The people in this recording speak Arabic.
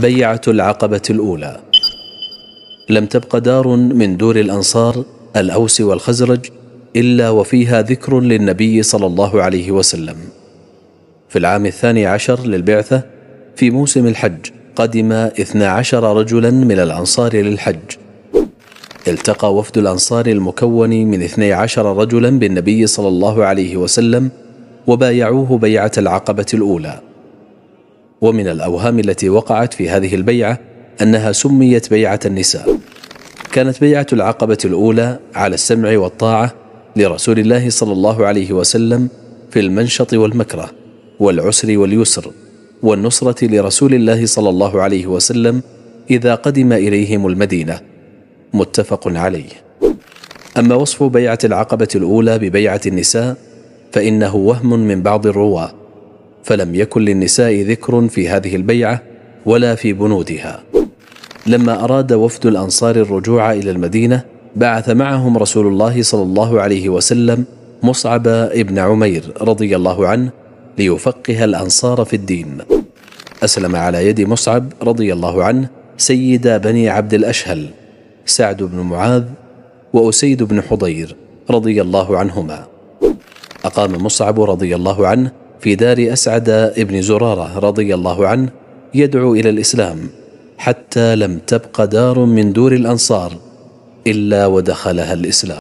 بيعة العقبة الأولى لم تبق دار من دور الأنصار الأوس والخزرج إلا وفيها ذكر للنبي صلى الله عليه وسلم في العام الثاني عشر للبعثة في موسم الحج قدم اثنا عشر رجلا من الأنصار للحج التقى وفد الأنصار المكون من اثني عشر رجلا بالنبي صلى الله عليه وسلم وبايعوه بيعة العقبة الأولى ومن الأوهام التي وقعت في هذه البيعة أنها سميت بيعة النساء كانت بيعة العقبة الأولى على السمع والطاعة لرسول الله صلى الله عليه وسلم في المنشط والمكره والعسر واليسر والنصرة لرسول الله صلى الله عليه وسلم إذا قدم إليهم المدينة متفق عليه أما وصف بيعة العقبة الأولى ببيعة النساء فإنه وهم من بعض الرواة فلم يكن للنساء ذكر في هذه البيعه ولا في بنودها لما اراد وفد الانصار الرجوع الى المدينه بعث معهم رسول الله صلى الله عليه وسلم مصعب ابن عمير رضي الله عنه ليفقه الانصار في الدين اسلم على يد مصعب رضي الله عنه سيد بني عبد الاشهل سعد بن معاذ واسيد بن حضير رضي الله عنهما اقام مصعب رضي الله عنه في دار اسعد ابن زراره رضي الله عنه يدعو الى الاسلام حتى لم تبق دار من دور الانصار الا ودخلها الاسلام